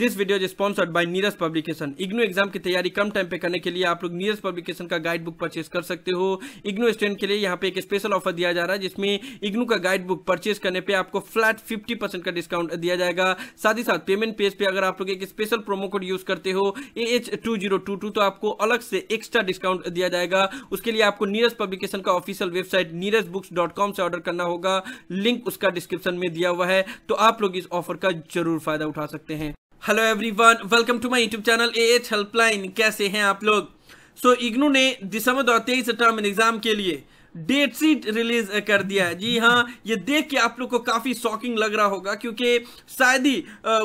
this video is sponsored by Neeraj publication IGNOU exam की तैयारी कम time पे करने के लिए आप लोग नीरज पब्लिकेशन का गाइड बुक परचेस कर सकते हो इग्नो स्टूडेंट के लिए यहाँ पे एक स्पेशल ऑफर दिया जा रहा है जिसमें इग्नो का गाइड बुक परचेस करने पे आपको फ्लैट फिफ्टी परसेंट का डिस्काउंट दिया जाएगा साथ ही साथ पेमेंट पेज पे अगर आप लोग एक स्पेशल प्रोमो कोड यूज करते हो A H two zero two two तो आपको अलग से एक्स्ट्रा डिस्काउंट दिया जाएगा उसके लिए आपको नीरज पब्लिकेशन का official website Neeraj books dot com से ऑर्डर करना होगा लिंक उसका डिस्क्रिप्शन में दिया हुआ है तो आप लोग इस ऑफर का जरूर फायदा उठा सकते हैं hello everyone welcome to my YouTube channel A H helpline कैसे हैं आप लोग सो so, इग्नू ने दिसंबर दो तेईस टर्म एग्जाम के लिए डेट सीट रिलीज कर दिया है जी हाँ ये देख के आप लोग को काफ़ी शॉकिंग लग रहा होगा क्योंकि शायद ही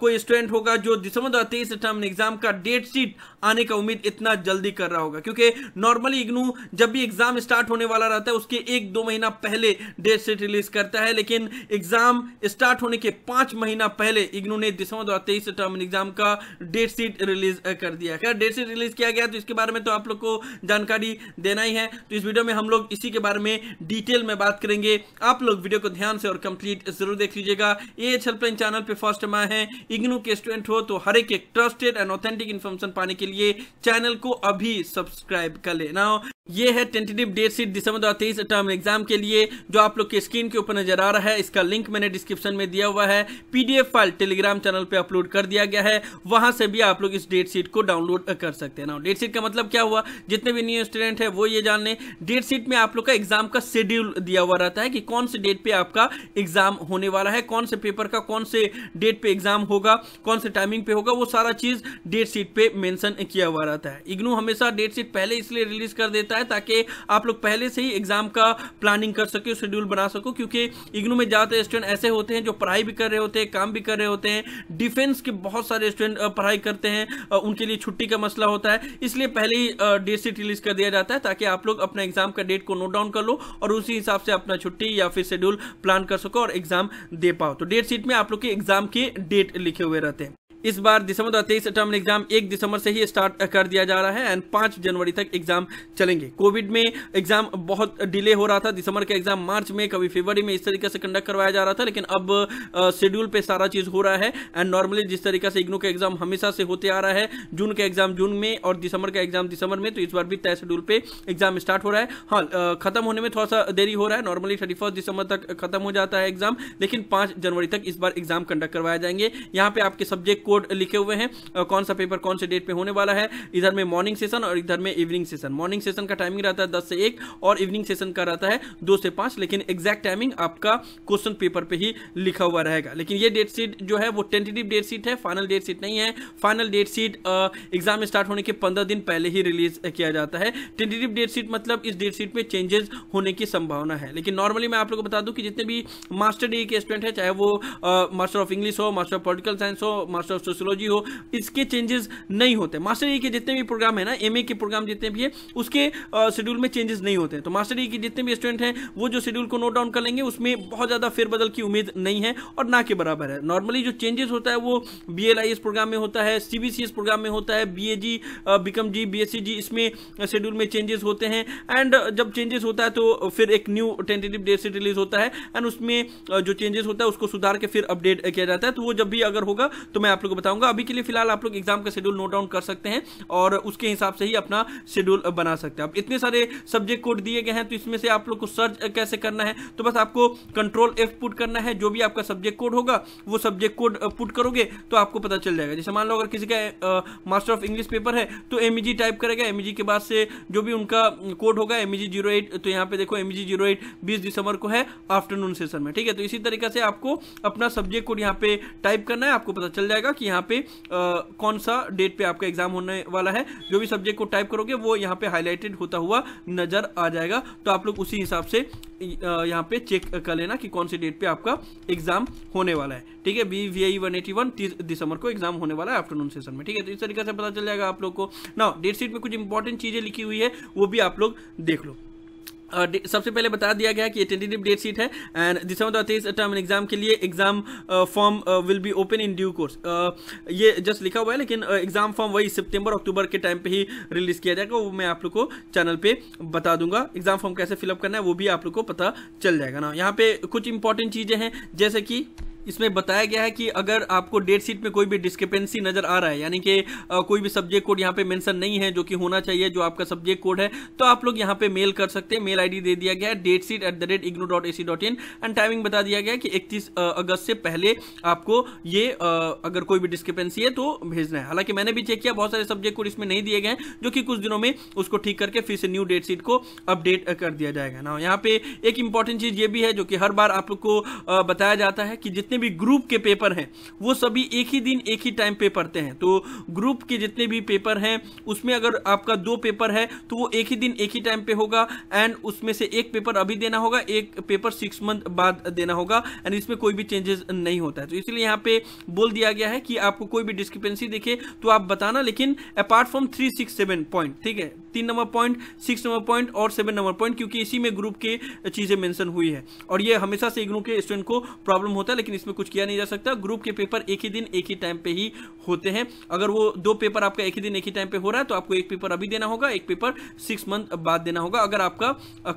कोई स्टूडेंट होगा जो दिसंबर दो तेईस टर्म एग्जाम का डेट शीट आने का उम्मीद इतना जल्दी कर रहा होगा क्योंकि नॉर्मली इग्नू जब भी एग्जाम स्टार्ट होने वाला रहता है उसके एक दो महीना पहले डेट शीट रिलीज करता है लेकिन एग्जाम स्टार्ट होने के पांच महीना पहले इग्नू ने दिसंबर दो तेईस टर्म एग्जाम का डेट शीट रिलीज कर दिया है डेट सीट रिलीज किया गया तो इसके बारे में तो आप लोग को जानकारी देना ही है तो इस वीडियो में हम लोग इसी के बारे में डिटेल में बात करेंगे आप लोग वीडियो को ध्यान से और कंप्लीट जरूर देख लीजिएगा ए एच हेल्पलाइन चैनल पे फर्स्ट टाइम आए हैं इग्नू के स्टूडेंट हो तो हर एक ट्रस्टेड एंड ऑथेंटिक इन्फॉर्मेशन पाने के लिए चैनल को अभी सब्सक्राइब कर लेना ये है टेंटेटिव डेट सीट दिसंबर दो तेईस टर्म एग्जाम के लिए जो आप लोग के स्क्रीन के ऊपर नजर आ रहा है इसका लिंक मैंने डिस्क्रिप्शन में दिया हुआ है पीडीएफ फाइल टेलीग्राम चैनल पे अपलोड कर दिया गया है वहां से भी आप लोग इस डेट सीट को डाउनलोड कर सकते हैं ना डेट सीट का मतलब क्या हुआ जितने भी न्यू स्टूडेंट है वो ये जान लें डेट सीट में आप लोग का एग्जाम का शेड्यूल दिया हुआ रहता है कि कौन से डेट पर आपका एग्जाम होने वाला है कौन से पेपर का कौन से डेट पर एग्जाम होगा कौन से टाइमिंग पे होगा वो सारा चीज डेट सीट पर मैंशन किया हुआ रहता है इग्नू हमेशा डेट सीट पहले इसलिए रिलीज कर देता है रहा है ताकि आप लोग पहले से ही एग्जाम का प्लानिंग कर सको शेड्यूल बना सको क्योंकि इग्नू में ज़्यादातर स्टूडेंट ऐसे होते हैं जो पढ़ाई भी कर रहे होते हैं काम भी कर रहे होते हैं डिफेंस के बहुत सारे स्टूडेंट पढ़ाई करते हैं उनके लिए छुट्टी का मसला होता है इसलिए पहले ही डेट सीट रिलीज कर दिया जाता है ताकि आप लोग अपना एग्जाम का डेट को नोट डाउन कर लो और उसी हिसाब से अपना छुट्टी या फिर शेड्यूल प्लान कर सको और एग्जाम दे पाओ तो डेट सीट में आप लोग के एग्जाम के डेट लिखे हुए रहते हैं इस बार दिसंबर दो तेईस टर्म एग्जाम एक दिसंबर से ही स्टार्ट कर दिया जा रहा है एंड पांच जनवरी तक एग्जाम चलेंगे कोविड में एग्जाम बहुत डिले हो रहा था दिसंबर का एग्जाम मार्च में कभी फरवरी में इस तरीके से कंडक्ट करवाया जा रहा था लेकिन अब शेड्यूल पे सारा चीज़ हो रहा है एंड नॉर्मली जिस तरीके से इग्नो का एग्जाम हमेशा से होते आ रहा है जून का एग्जाम जून में और दिसंबर का एग्जाम दिसंबर में तो इस बार भी तय शेड्यूल पे एग्जाम स्टार्ट हो रहा है हाँ खत्म होने में थोड़ा सा देरी हो रहा है नॉर्मली थर्टी दिसंबर तक खत्म हो जाता है एग्जाम लेकिन पांच जनवरी तक इस बार एग्जाम कंडक्ट करवाए जाएंगे यहाँ पे आपके सब्जेक्ट कोड लिखे हुए हैं कौन सा पेपर कौन से डेट पे होने वाला है इधर में मॉर्निंग सेशन और इधर में इवनिंग सेशन मॉर्निंग सेशन का टाइमिंग रहता है दस से एक और इवनिंग सेशन का रहता है दो से पांच लेकिन एग्जैक्ट टाइमिंग आपका क्वेश्चन पेपर पे ही लिखा हुआ रहेगा लेकिन ये डेट शीट जो है वो टेंटेटिव डेट शीट है फाइनल डेट शीट नहीं है final date sheet exam start होने के पंद्रह दिन पहले ही रिलीज किया जाता है टेंटेटिव डेट शीट मतलब इस डेट शीट में चेंजेस होने की संभावना है लेकिन नॉर्मली मैं आप लोग को बता दूं कि जितने भी मास्टर डिग्री के स्टूडेंट है चाहे वो मास्टर ऑफ इंग्लिश हो मास्टर ऑफ पोलिटिकल साइंस हो मास्टर हो सोशोलॉजी हो इसके चेंजेस नहीं होते मास्टर ई के जितने भी प्रोग्राम है ना एम के प्रोग्राम जितने भी है उसके शेड्यूल में चेंजेस नहीं होते तो मास्टर ई के जितने भी स्टूडेंट हैं वो जो शेड्यूल को नोट डाउन कर लेंगे उसमें बहुत ज़्यादा फेरबदल की उम्मीद नहीं है और ना के बराबर है नॉर्मली जो चेंजेस होता है वो बी प्रोग्राम में होता है सी प्रोग्राम में होता है B A G become G B G इसमें शेड्यूल में चेंजेस होते हैं एंड जब चेंजेस होता है तो फिर एक न्यू टेंटेटिव डेट से रिलीज होता है एंड उसमें जो चेंजेस होता है उसको सुधार के फिर अपडेट किया जाता है तो वो जब भी अगर होगा तो मैं आप लोग को बताऊंगा अभी के लिए फिलहाल आप लोग एग्जाम का शेड्यूल नोट डाउन कर सकते हैं और उसके हिसाब से ही अपना शेड्यूल बना सकते हैं अब इतने सारे सब्जेक्ट कोड दिए गए हैं तो इसमें से आप लोग को सर्च कैसे करना है तो बस आपको कंट्रोल एफ पुट करना है जो भी आपका सब्जेक्ट कोड होगा वो सब्जेक्ट कोड पुट करोगे तो आपको पता चल जाएगा जैसे मान लो अगर किसी का मास्टर ऑफ इंग्लिश पेपर है तो एम टाइप e करेगा एम e के बाद से जो भी उनका कोड होगा एम ई e तो यहाँ पे देखो एम जी जीरो दिसंबर को है आफ्टरनून सेशन में ठीक है तो इसी तरीके से आपको अपना सब्जेक्ट कोड यहाँ पे टाइप करना है आपको पता चल जाएगा कि यहाँ पे आ, कौन सा डेट पे आपका एग्जाम होने वाला है जो भी सब्जेक्ट को टाइप करोगे वो यहाँ पे हाईलाइटेड होता हुआ नजर आ जाएगा तो आप लोग उसी हिसाब से यहाँ पे चेक कर लेना कि कौन से डेट पे आपका एग्जाम होने वाला है ठीक है B V I one eighty one तीस दिसंबर को एग्जाम होने वाला है आफ्टरनून सेशन में ठीक है तो इस तरीके से पता चल जाएगा आप लोग को ना डेट शीट में कुछ इंपॉर्टेंट चीजें लिखी हुई है वो भी आप लोग देख लो सबसे पहले बता दिया गया कि ये टेंटेटिव डेट शीट है एंड दिसंबर दो तेईस टर्म एग्जाम के लिए exam form will be open in due course ये जस्ट लिखा हुआ है लेकिन एग्जाम uh, फॉर्म वही सितंबर अक्टूबर के टाइम पे ही रिलीज किया जाएगा वो मैं आप लोग को चैनल पे बता दूंगा एग्जाम फॉर्म कैसे फिलअप करना है वो भी आप लोग को पता चल जाएगा ना यहाँ पे कुछ इंपॉर्टेंट चीज़ें हैं जैसे कि इसमें बताया गया है कि अगर आपको डेट शीट में कोई भी डिस्क्रिपेंसी नजर आ रहा है यानी कि कोई भी सब्जेक्ट कोड यहाँ पे मेंशन नहीं है जो कि होना चाहिए जो आपका सब्जेक्ट कोड है तो आप लोग यहाँ पे मेल कर सकते हैं मेल आईडी दे दिया गया है date sheet at the rate IGNOU dot A C dot in and timing बता दिया गया कि इकतीस अगस्त से पहले आपको ये अगर कोई भी डिस्क्रिपेंसी है तो भेजना है हालांकि मैंने भी चेक किया बहुत सारे सब्जेक्ट कोड इसमें नहीं दिए गए जो कि कुछ दिनों में उसको ठीक करके फिर से न्यू डेट शीट को अपडेट कर दिया जाएगा ना यहाँ पे एक इंपॉर्टेंट चीज ये भी है जो कि हर बार आप लोग को बताया जाता है कि जितने जितने भी ग्रुप के पेपर हैं वो सभी एक ही दिन एक ही टाइम पे पढ़ते हैं तो ग्रुप के जितने भी पेपर हैं उसमें अगर आपका दो पेपर है तो वो एक ही दिन एक ही टाइम पे होगा एंड उसमें से एक पेपर अभी देना होगा एक पेपर सिक्स मंथ बाद देना होगा एंड इसमें कोई भी चेंजेस नहीं होता है तो इसलिए यहाँ पे बोल दिया गया है कि आपको कोई भी डिस्क्रिपेंसी देखे तो आप बताना लेकिन apart from three six seven point ठीक है तीन number point six number point और सेवन नंबर पॉइंट क्योंकि इसी में ग्रुप के चीज़ें मेंशन हुई है और ये हमेशा से इग्नू के स्टूडेंट को प्रॉब्लम होता है लेकिन इसमें इसमें कुछ किया नहीं जा सकता ग्रुप के पेपर एक ही दिन एक ही टाइम पे ही होते हैं अगर वो दो पेपर आपका एक ही दिन एक ही टाइम पे हो रहा है तो आपको एक पेपर अभी देना होगा एक पेपर सिक्स मंथ बाद देना होगा अगर आपका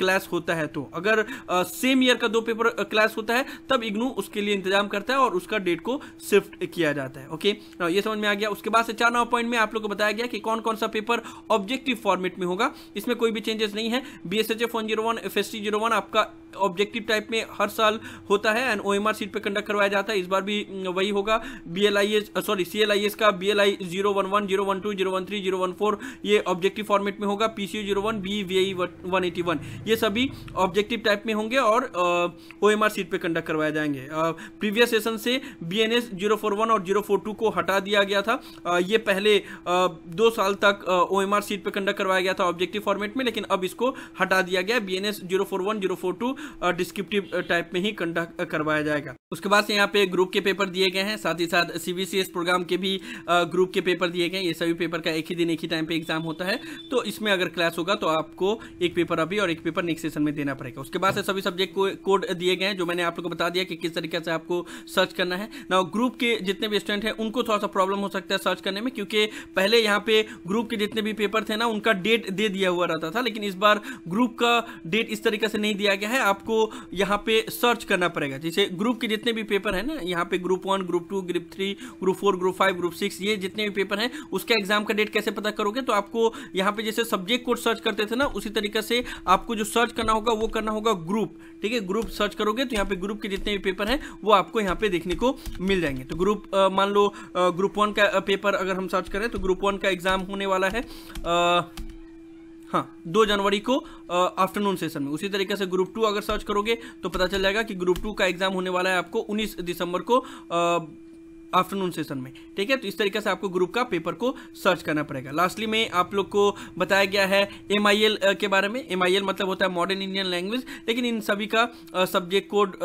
क्लास होता है तो अगर सेम ईयर का दो पेपर क्लास होता है तब इग्नू उसके लिए इंतजाम करता है और उसका डेट को शिफ्ट किया जाता है ओके ये समझ में आ गया उसके बाद से चार नौ पॉइंट में आप लोग को बताया गया कि कौन कौन सा पेपर ऑब्जेक्टिव फॉर्मेट में होगा इसमें कोई भी चेंजेस नहीं है B S H F one zero one F S C zero one आपका ऑब्जेक्टिव टाइप में हर साल होता है and O M R sheet पर कंडक्ट में करवाया जाता है इस बार भी वही होगा B L I S sorry C L I S का B L I zero one one zero one two zero one three zero one four ये ऑब्जेक्टिव फॉर्मेट में होगा P C zero one B V I one eighty one ये सभी objective type में होंगे और O M R sheet पर conduct करवाए जाएंगे प्रीवियस सेशन से B N S zero four one और जीरो फोर टू को हटा दिया गया था ये पहले दो साल तक ओ एम आर सीट पर कंडक्ट करवाया गया था ऑब्जेक्टिव फॉर्मेट में लेकिन अब इसको हटा दिया गया B N S zero four one zero four two descriptive type में ही कंडक्ट करवाया जाएगा उसके बाद से यहाँ पे ग्रुप के पेपर दिए गए हैं साथ ही साथ सीबीसीएस प्रोग्राम के भी ग्रुप के पेपर दिए गए हैं ये सभी पेपर का एक ही दिन एक ही टाइम पे एग्जाम होता है तो इसमें अगर क्लास होगा तो आपको एक पेपर अभी और एक पेपर नेक्स्ट सेशन में देना पड़ेगा उसके बाद से सभी सब्जेक्ट को कोड दिए गए हैं जो मैंने आप लोग को बता दिया कि किस तरीके से आपको सर्च करना है ना ग्रुप के जितने भी स्टूडेंट हैं उनको थोड़ा सा प्रॉब्लम हो सकता है सर्च करने में क्योंकि पहले यहाँ पे ग्रुप के जितने भी पेपर थे ना उनका डेट दे दिया हुआ रहता था लेकिन इस बार ग्रुप का डेट इस तरीके से नहीं दिया गया है आपको यहाँ पे सर्च करना पड़ेगा जैसे ग्रुप के जितने जितने भी पेपर है ना यहाँ पे group one group two group three group four group five group six ये जितने भी पेपर है उसका एग्जाम का डेट कैसे पता करोगे तो आपको यहाँ पे जैसे सब्जेक्ट कोड सर्च करते थे ना उसी तरीके से आपको जो सर्च करना होगा वो करना होगा ग्रुप ठीक है ग्रुप सर्च करोगे तो यहाँ पे ग्रुप के जितने भी पेपर हैं वो आपको यहाँ पे देखने को मिल जाएंगे तो ग्रुप मान लो ग्रुप वन का पेपर अगर हम सर्च करें तो ग्रुप वन का एग्जाम होने वाला है आ, हाँ दो जनवरी को आफ्टरनून सेशन में उसी तरीके से ग्रुप टू अगर सर्च करोगे तो पता चल जाएगा कि ग्रुप टू का एग्जाम होने वाला है आपको उन्नीस दिसंबर को आफ्टरनून सेशन में ठीक है तो इस तरीके से आपको ग्रुप का पेपर को सर्च करना पड़ेगा लास्टली में आप लोग को बताया गया है एम के बारे में एम मतलब होता है मॉडर्न इंडियन लैंग्वेज लेकिन इन सभी का सब्जेक्ट कोड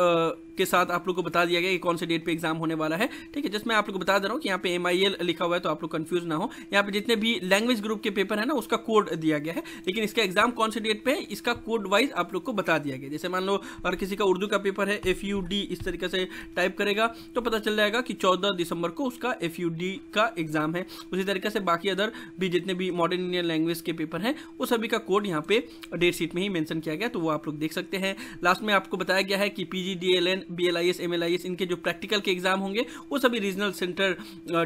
के साथ आप लोग को बता दिया गया कि कौन से डेट पे एग्जाम होने वाला है ठीक है जिसमें आप लोग को बता दे रहा हूँ कि यहाँ पे एम लिखा हुआ है तो आप लोग कन्फ्यूज ना हो यहाँ पे जितने भी लैंग्वेज ग्रुप के पेपर है ना उसका कोड दिया गया है लेकिन इसका एग्जाम कौन से डेट पे है इसका कोड वाइज आप लोग को बता दिया गया जैसे मान लो अगर किसी का उर्दू का पेपर है एफ इस तरीके से टाइप करेगा तो पता चल जाएगा कि चौदह दिसंबर को उसका एफ का एग्जाम है उसी तरीके से बाकी अदर भी जितने भी मॉडर्न इंडियन लैंग्वेज के पेपर हैं वो सभी का कोड यहाँ पे डेट शीट में ही मैंशन किया गया तो वो आप लोग देख सकते हैं लास्ट में आपको बताया गया है कि P G D L N B L I S M L I S इनके जो प्रैक्टिकल के एग्जाम होंगे वो सभी रीजनल सेंटर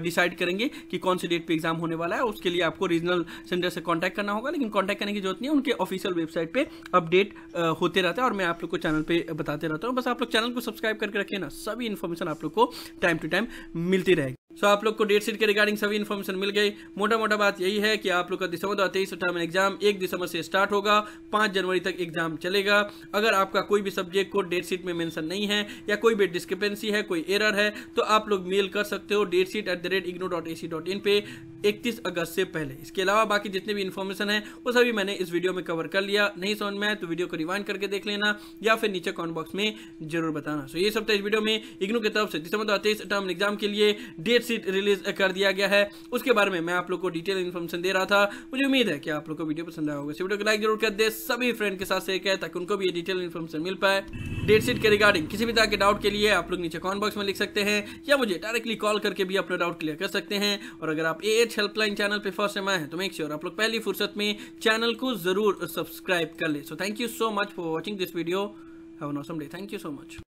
डिसाइड करेंगे कि कौन से डेट पे एग्जाम होने वाला है उसके लिए आपको रीजनल सेंटर से कॉन्टैक्ट करना होगा लेकिन कॉन्टैक्ट करने की जरूरत नहीं है उनके ऑफिशियल वेबसाइट पर अपडेट होते रहता है और मैं आप लोग को चैनल पर बताते रहता हूँ बस आप लोग चैनल को सब्सक्राइब करके रखें ना सभी इन्फॉर्मेशन आप लोग को टाइम टू टाइम मिलती रहेगी सो so, आप लोग को डेट सीट के रिगार्डिंग सभी इन्फॉर्मेशन मिल गई मोटा मोटा बात यही है कि आप लोग का दिसंबर दो हज़ार तेईस अठारह में एग्जाम एक दिसंबर से स्टार्ट होगा पाँच जनवरी तक एग्जाम चलेगा अगर आपका कोई भी सब्जेक्ट को डेट सीट में मेंशन नहीं है या कोई भी डिस्क्रिपेंसी है कोई एरर है तो आप लोग मेल कर सकते हो date sheet at the rate IGNOU dot A C dot in पे इकतीस अगस्त से पहले इसके अलावा बाकी जितने भी इन्फॉर्मेशन है वो सभी मैंने इस वीडियो में कवर कर लिया नहीं समझ में आए तो वीडियो को रिवाइंड करके देख लेना या फिर नीचे कॉमेंट बॉक्स में जरूर बताना सो ये सब था इस वीडियो में इग्नो की तरफ से दिसंबर दो हज़ार तेईस अठारह एग्जाम के लिए डेट सीट रिलीज कर दिया गया है उसके बारे में मैं आप लोग को डिटेल इन्फॉर्मेशन दे रहा था मुझे उम्मीद है कि आप लोग को वीडियो पसंद आया होगा वीडियो को लाइक जरूर कर दे सभी फ्रेंड के साथ शेयर करें ताकि उनको भी ये डिटेल इन्फॉर्मेशन मिल पाए डेट सीट के रिगार्डिंग किसी भी तरह के डाउट के लिए आप लोग नीचे कॉमेंट बॉक्स में लिख सकते हैं या मुझे डायरेक्टली कॉल करके भी अपना डाउट क्लियर कर सकते हैं और अगर आप ए एच हेल्पलाइन चैनल पर फर्स्ट टाइम आए हैं तो मेक श्योर आप लोग पहली फुर्सत में चैनल को जरूर सब्सक्राइब कर ले so thank you so much for watching this video have an awesome day thank you so much